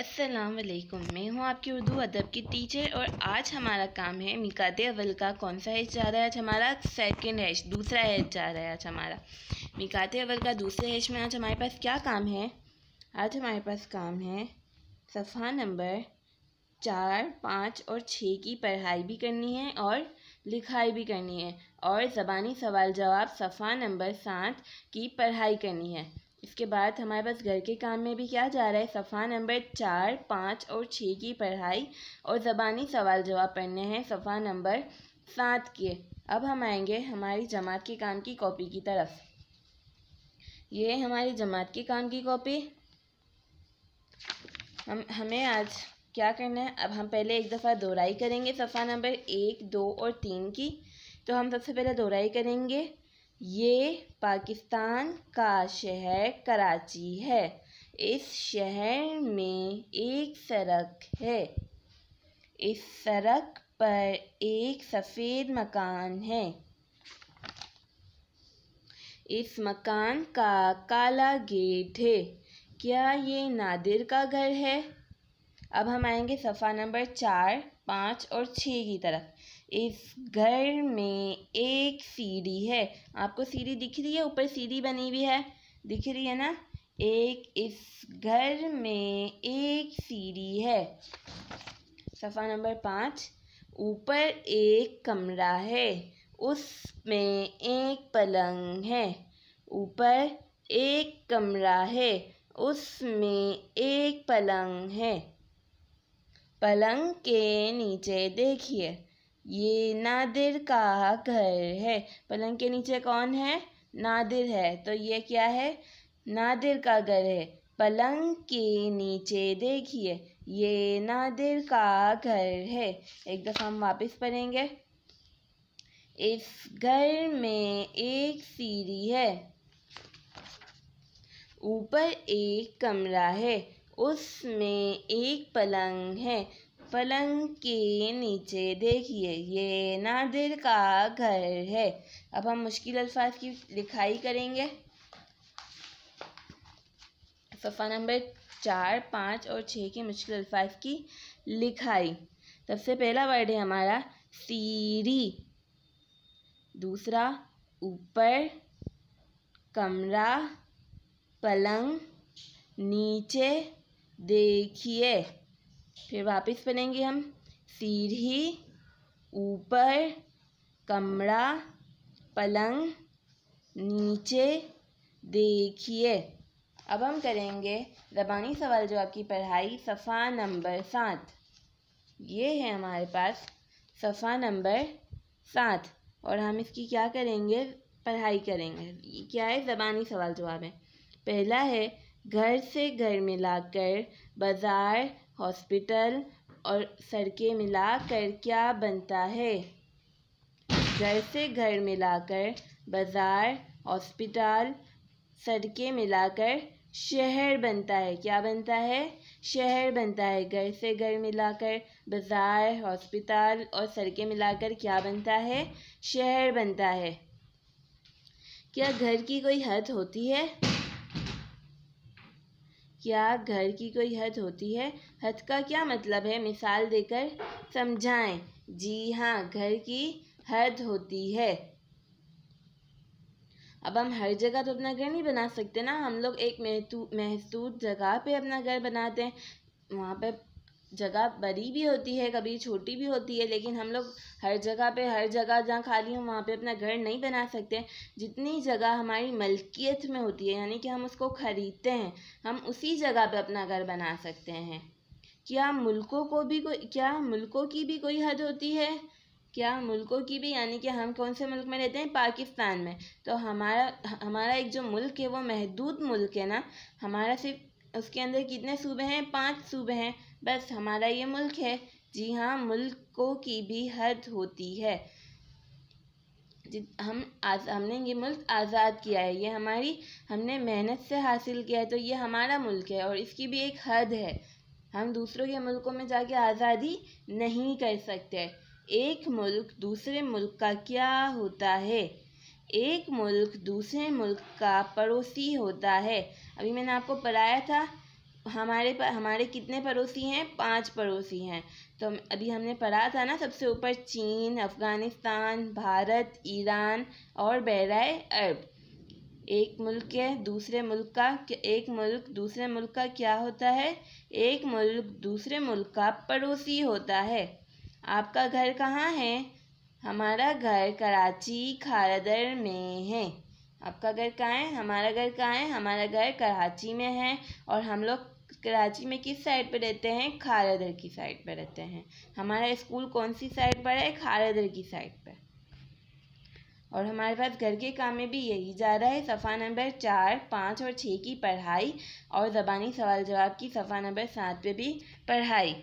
अस्सलाम वालेकुम मैं हूँ आपकी उर्दू अदब की टीचर और आज हमारा काम है मिकात अवल का कौन सा हैश जा रहा है आज हमारा सेकेंड हैश दूसरा हैश जा रहा है आज हमारा मिकात अवल का दूसरे हैश में आज हमारे पास क्या काम है आज हमारे पास काम है सफ़ा नंबर चार पाँच और छः की पढ़ाई भी करनी है और लिखाई भी करनी है और ज़बानी सवाल जवाब सफ़ा नंबर सात की पढ़ाई करनी है इसके बाद हमारे पास घर के काम में भी क्या जा रहा है सफ़ा नंबर चार पाँच और छः की पढ़ाई और ज़बानी सवाल जवाब पढ़ने हैं सफ़ा नंबर सात के अब हम आएंगे हमारी जमात के काम की कॉपी की तरफ ये हमारी जमात के काम की कॉपी हम हमें आज क्या करना है अब हम पहले एक दफ़ा दोहराई करेंगे सफ़ा नंबर एक दो और तीन की तो हम सबसे पहले दोहराई करेंगे ये पाकिस्तान का शहर कराची है इस शहर में एक सड़क है इस सड़क पर एक सफ़ेद मकान है इस मकान का काला गेट है क्या ये नादिर का घर है अब हम आएंगे सफ़ा नंबर चार पाँच और छः की तरफ इस घर में एक सीढ़ी है आपको सीढ़ी दिख रही है ऊपर सीढ़ी बनी हुई है दिख रही है ना एक इस घर में एक सीढ़ी है सफ़ा नंबर पाँच ऊपर एक कमरा है उसमें एक पलंग है ऊपर एक कमरा है उसमें एक पलंग है पलंग के नीचे देखिए ये नादिर का घर है पलंग के नीचे कौन है नादिर है तो ये क्या है नादिर का घर है पलंग के नीचे देखिए ये नादिर का घर है एक दफ़ा हम वापस पढ़ेंगे इस घर में एक सीढ़ी है ऊपर एक कमरा है उसमें एक पलंग है पलंग के नीचे देखिए ये नादिर का घर है अब हम मुश्किल अल्फाज की लिखाई करेंगे सफ़ा नंबर चार पाँच और छः के मुश्किल अल्फाज की लिखाई सबसे पहला वर्ड है हमारा सीरी दूसरा ऊपर कमरा पलंग नीचे देखिए फिर वापस बनेंगे हम सीढ़ी ऊपर कमरा पलंग नीचे देखिए अब हम करेंगे ज़बानी सवाल जवाब की पढ़ाई सफ़ा नंबर सात ये है हमारे पास सफ़ा नंबर सात और हम इसकी क्या करेंगे पढ़ाई करेंगे ये क्या है ज़बानी सवाल जवाब है पहला है घर से घर मिलाकर बाज़ार हॉस्पिटल और सड़कें मिलाकर क्या बनता है घर से घर मिलाकर बाज़ार हॉस्पिटल सड़कें मिलाकर शहर बनता है क्या बनता है शहर बनता है घर से घर मिलाकर बाज़ार हॉस्पिटल और सड़कें मिलाकर क्या बनता है शहर बनता है क्या घर की कोई हद होती है क्या घर की कोई हद होती है हद का क्या मतलब है मिसाल देकर समझाएं जी हाँ घर की हद होती है अब हम हर जगह तो अपना घर नहीं बना सकते ना हम लोग एक महसूद जगह पे अपना घर बनाते हैं वहाँ पे जगह बड़ी भी होती है कभी छोटी भी होती है लेकिन हम लोग हर जगह पे हर जगह जहाँ खाली हूँ वहाँ पे अपना घर नहीं बना सकते जितनी जगह हमारी मलकियत में होती है यानी कि हम उसको ख़रीदते हैं हम उसी जगह पे अपना घर बना सकते हैं क्या मुल्कों को भी कोई क्या मुल्कों की भी कोई हद होती है क्या मुल्कों की भी यानी कि हम कौन से मुल्क में रहते हैं पाकिस्तान में तो हमारा हमारा एक जो मुल्क है वो महदूद मुल्क है ना हमारा सिर्फ उसके अंदर कितने सूबे हैं पाँच सूबे हैं बस हमारा ये मुल्क है जी हाँ मुल्कों की भी हद होती है हम आज हमने ये मुल्क आज़ाद किया है ये हमारी हमने मेहनत से हासिल किया है तो ये हमारा मुल्क है और इसकी भी एक हद है हम दूसरों के मुल्कों में जाके आज़ादी नहीं कर सकते एक मुल्क दूसरे मुल्क का क्या होता है एक मुल्क दूसरे मुल्क का पड़ोसी होता है अभी मैंने आपको पढ़ाया था हमारे हमारे कितने पड़ोसी हैं पांच पड़ोसी हैं तो अभी हमने पढ़ा था ना सबसे ऊपर चीन अफ़गानिस्तान भारत ईरान और बहराए अरब एक मुल्क है दूसरे मुल्क का एक मुल्क दूसरे मुल्क का क्या होता है एक मुल्क दूसरे मुल्क का पड़ोसी होता है आपका घर कहाँ है हमारा घर कराची खारदर में है आपका घर कहाँ है हमारा घर कहाँ है हमारा घर कराची में है और हम लोग कराची में किस साइड पर रहते हैं खारादर की साइड पर रहते हैं हमारा स्कूल कौन सी साइड पर है खारादर की साइड पर और हमारे पास घर के काम में भी यही जा रहा है सफ़ा नंबर चार पाँच और छः की पढ़ाई और ज़बानी सवाल जवाब की सफ़ा नंबर सात पे भी पढ़ाई